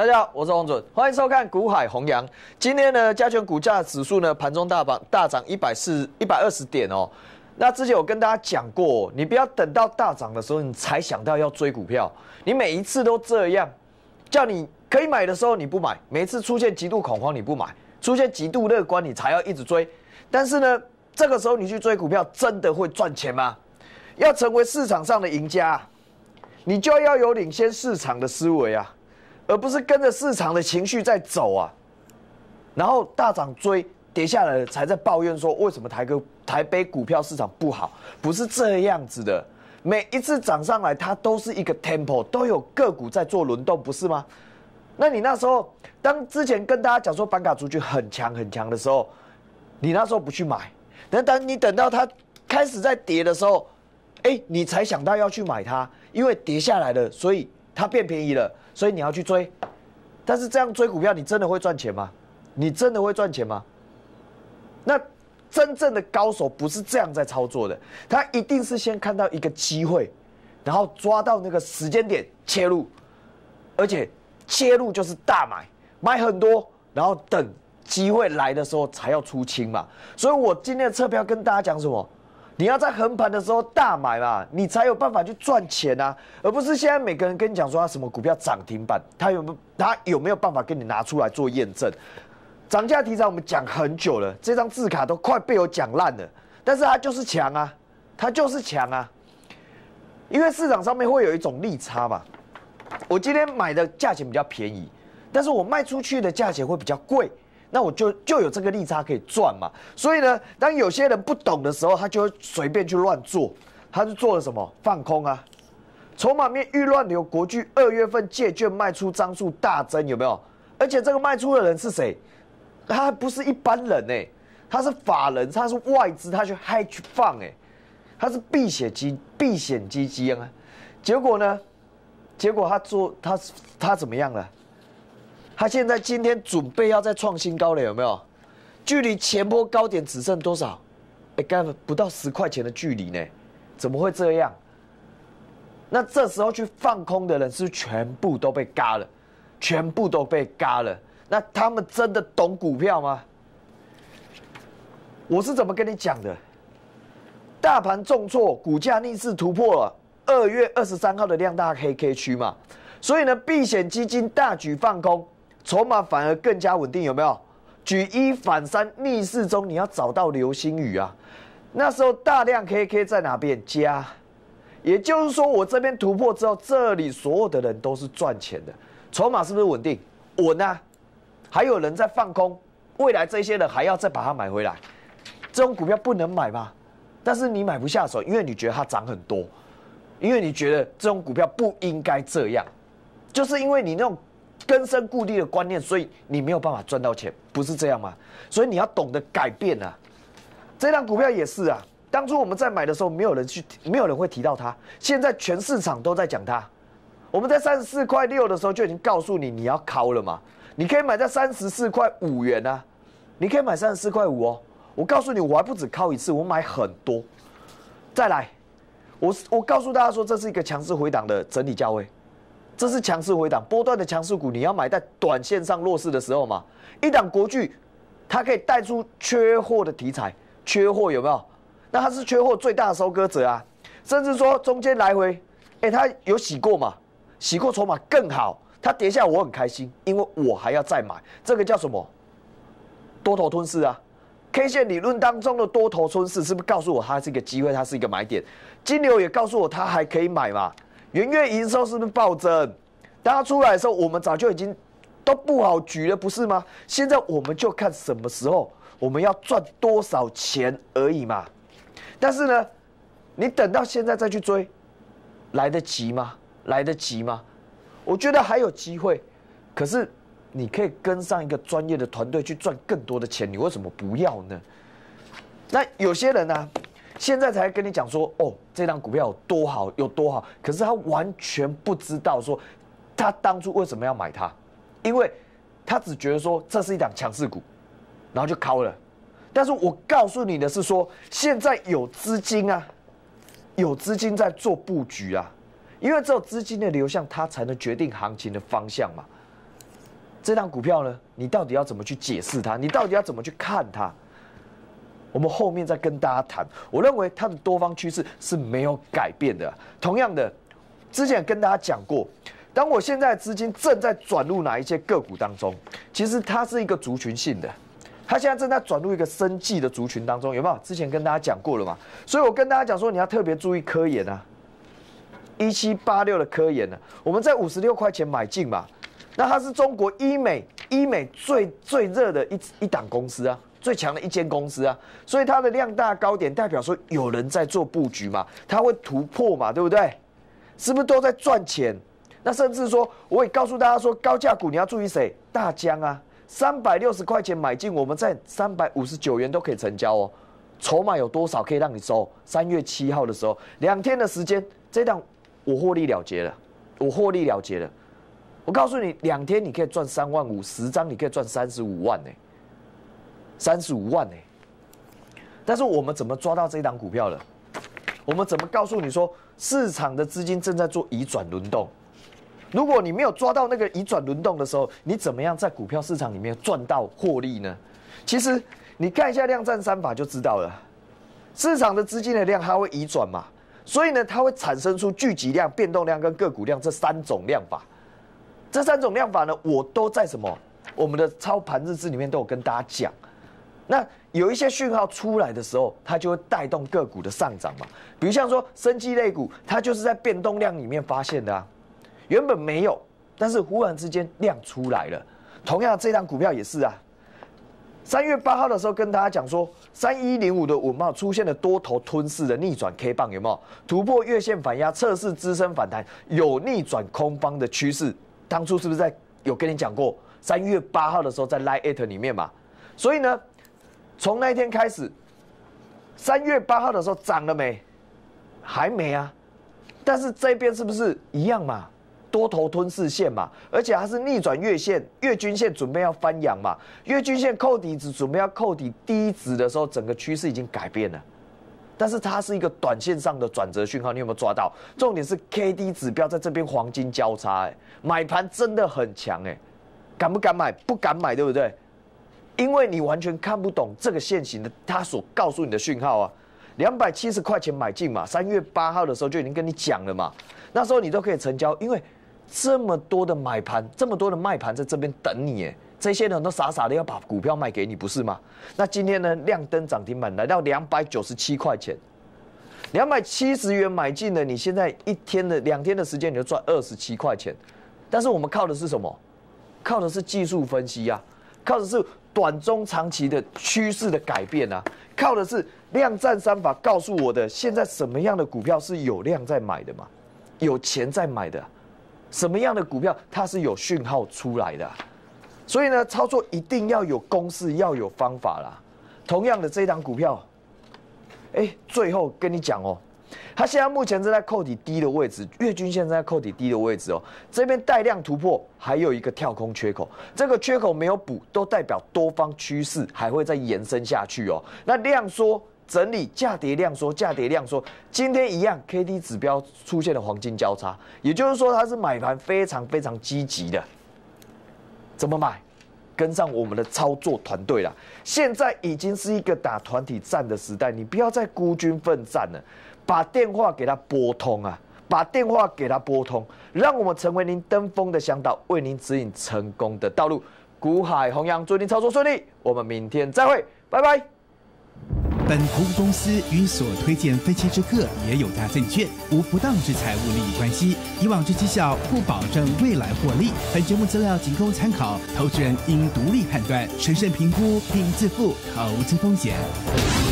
大家好，我是王准，欢迎收看《股海弘扬》。今天呢，加权股价指数呢，盘中大涨大涨一百四一百二十点哦。那之前我跟大家讲过，你不要等到大涨的时候你才想到要追股票，你每一次都这样，叫你可以买的时候你不买，每一次出现极度恐慌你不买，出现极度乐观你才要一直追。但是呢，这个时候你去追股票真的会赚钱吗？要成为市场上的赢家，你就要有领先市场的思维啊。而不是跟着市场的情绪在走啊，然后大涨追跌下来了，才在抱怨说为什么台哥台北股票市场不好？不是这样子的，每一次涨上来，它都是一个 temple，都有个股在做轮动，不是吗？那你那时候，当之前跟大家讲说板卡族群很强很强的时候，你那时候不去买，那等你等到它开始在跌的时候，哎，你才想到要去买它，因为跌下来了，所以。它变便宜了，所以你要去追，但是这样追股票，你真的会赚钱吗？你真的会赚钱吗？那真正的高手不是这样在操作的，他一定是先看到一个机会，然后抓到那个时间点切入，而且切入就是大买，买很多，然后等机会来的时候才要出清嘛。所以我今天的侧标跟大家讲什么？你要在横盘的时候大买嘛，你才有办法去赚钱啊，而不是现在每个人跟你讲说他什么股票涨停板，他有没有他有没有办法跟你拿出来做验证？涨价题材我们讲很久了，这张字卡都快被我讲烂了，但是它就是强啊，它就是强啊，因为市场上面会有一种利差吧，我今天买的价钱比较便宜，但是我卖出去的价钱会比较贵。那我就就有这个利差可以赚嘛，所以呢，当有些人不懂的时候，他就会随便去乱做，他就做了什么放空啊，筹码面遇乱流，国巨二月份借券卖出张数大增，有没有？而且这个卖出的人是谁？他还不是一般人哎，他是法人，他是外资，他去 hedge 放哎，他是避险金，避险基金啊，结果呢？结果他做他他怎么样了？它现在今天准备要再创新高了，有没有？距离前波高点只剩多少？哎，哥不到十块钱的距离呢，怎么会这样？那这时候去放空的人是全部都被嘎了，全部都被嘎了。那他们真的懂股票吗？我是怎么跟你讲的？大盘重挫，股价逆势突破了二月二十三号的量大黑 K 区嘛，所以呢，避险基金大举放空。筹码反而更加稳定，有没有？举一反三，逆势中你要找到流星雨啊！那时候大量 KK 在哪边加？也就是说，我这边突破之后，这里所有的人都是赚钱的，筹码是不是稳定？稳啊！还有人在放空，未来这些人还要再把它买回来。这种股票不能买吗？但是你买不下手，因为你觉得它涨很多，因为你觉得这种股票不应该这样，就是因为你那种。根深固蒂的观念，所以你没有办法赚到钱，不是这样吗？所以你要懂得改变啊！这张股票也是啊，当初我们在买的时候，没有人去，没有人会提到它。现在全市场都在讲它。我们在三十四块六的时候就已经告诉你你要敲了嘛，你可以买在三十四块五元啊，你可以买三十四块五哦。我告诉你，我还不止敲一次，我买很多。再来，我我告诉大家说，这是一个强势回档的整理价位。这是强势回档，波段的强势股，你要买在短线上弱势的时候嘛？一档国剧，它可以带出缺货的题材，缺货有没有？那它是缺货最大的收割者啊！甚至说中间来回，哎，它有洗过嘛？洗过筹码更好，它跌下我很开心，因为我还要再买。这个叫什么？多头吞噬啊！K 线理论当中的多头吞噬是不是告诉我它是一个机会，它是一个买点？金牛也告诉我它还可以买嘛？元月营收是不是暴增？当他出来的时候，我们早就已经都不好举了，不是吗？现在我们就看什么时候我们要赚多少钱而已嘛。但是呢，你等到现在再去追，来得及吗？来得及吗？我觉得还有机会。可是，你可以跟上一个专业的团队去赚更多的钱，你为什么不要呢？那有些人呢？现在才跟你讲说，哦，这张股票有多好，有多好。可是他完全不知道说，他当初为什么要买它，因为，他只觉得说这是一档强势股，然后就敲了。但是我告诉你的是说，现在有资金啊，有资金在做布局啊，因为只有资金的流向，它才能决定行情的方向嘛。这张股票呢，你到底要怎么去解释它？你到底要怎么去看它？我们后面再跟大家谈。我认为它的多方趋势是没有改变的。同样的，之前跟大家讲过，当我现在资金正在转入哪一些个股当中，其实它是一个族群性的，它现在正在转入一个生技的族群当中，有没有？之前跟大家讲过了嘛？所以我跟大家讲说，你要特别注意科研啊，一七八六的科研呢，我们在五十六块钱买进嘛，那它是中国医美医美最最热的一一档公司啊。最强的一间公司啊，所以它的量大高点代表说有人在做布局嘛，它会突破嘛，对不对？是不是都在赚钱？那甚至说，我也告诉大家说，高价股你要注意谁？大疆啊，三百六十块钱买进，我们在三百五十九元都可以成交哦。筹码有多少可以让你收？三月七号的时候，两天的时间，这档我获利了结了，我获利了结了。我告诉你，两天你可以赚三万五，十张你可以赚三十五万呢。三十五万呢，但是我们怎么抓到这一档股票的？我们怎么告诉你说市场的资金正在做移转轮动？如果你没有抓到那个移转轮动的时候，你怎么样在股票市场里面赚到获利呢？其实你看一下量战三法就知道了，市场的资金的量它会移转嘛，所以呢它会产生出聚集量、变动量跟个股量这三种量法。这三种量法呢，我都在什么我们的操盘日志里面都有跟大家讲。那有一些讯号出来的时候，它就会带动个股的上涨嘛。比如像说，生机类股，它就是在变动量里面发现的啊。原本没有，但是忽然之间量出来了。同样，这档股票也是啊。三月八号的时候，跟大家讲说，三一零五的五号出现了多头吞噬的逆转 K 棒，有没有突破月线反压，测试支撑反弹，有逆转空方的趋势。当初是不是在有跟你讲过？三月八号的时候，在 line at 里面嘛。所以呢？从那一天开始，三月八号的时候涨了没？还没啊。但是这边是不是一样嘛？多头吞噬线嘛，而且它是逆转月线、月均线准备要翻阳嘛。月均线扣底值准备要扣底低值的时候，整个趋势已经改变了。但是它是一个短线上的转折讯号，你有没有抓到？重点是 K D 指标在这边黄金交叉，哎，买盘真的很强，哎，敢不敢买？不敢买，对不对？因为你完全看不懂这个现行的他所告诉你的讯号啊，两百七十块钱买进嘛，三月八号的时候就已经跟你讲了嘛，那时候你都可以成交，因为这么多的买盘，这么多的卖盘在这边等你，哎，这些人都傻傻的要把股票卖给你，不是吗？那今天呢，亮灯涨停板来到两百九十七块钱，两百七十元买进的，你现在一天的两天的时间你就赚二十七块钱，但是我们靠的是什么？靠的是技术分析呀，靠的是。短中长期的趋势的改变啊，靠的是量战三法告诉我的，现在什么样的股票是有量在买的嘛，有钱在买的，什么样的股票它是有讯号出来的，所以呢，操作一定要有公式，要有方法啦。同样的这一档股票，哎，最后跟你讲哦。它现在目前正在扣底低的位置，月均线正在扣底低的位置哦。这边带量突破，还有一个跳空缺口，这个缺口没有补，都代表多方趋势还会再延伸下去哦。那量缩整理，价跌量缩，价跌量缩，今天一样，K D 指标出现了黄金交叉，也就是说它是买盘非常非常积极的。怎么买？跟上我们的操作团队啦！现在已经是一个打团体战的时代，你不要再孤军奋战了。把电话给他拨通啊！把电话给他拨通，让我们成为您登峰的向导，为您指引成功的道路。古海弘扬祝您操作顺利，我们明天再会，拜拜。本服务公司与所推荐分期之客也有大证券无不当之财务利益关系，以往之绩效不保证未来获利。本节目资料仅供参考，投资人应独立判断、审慎评估并自负投资风险。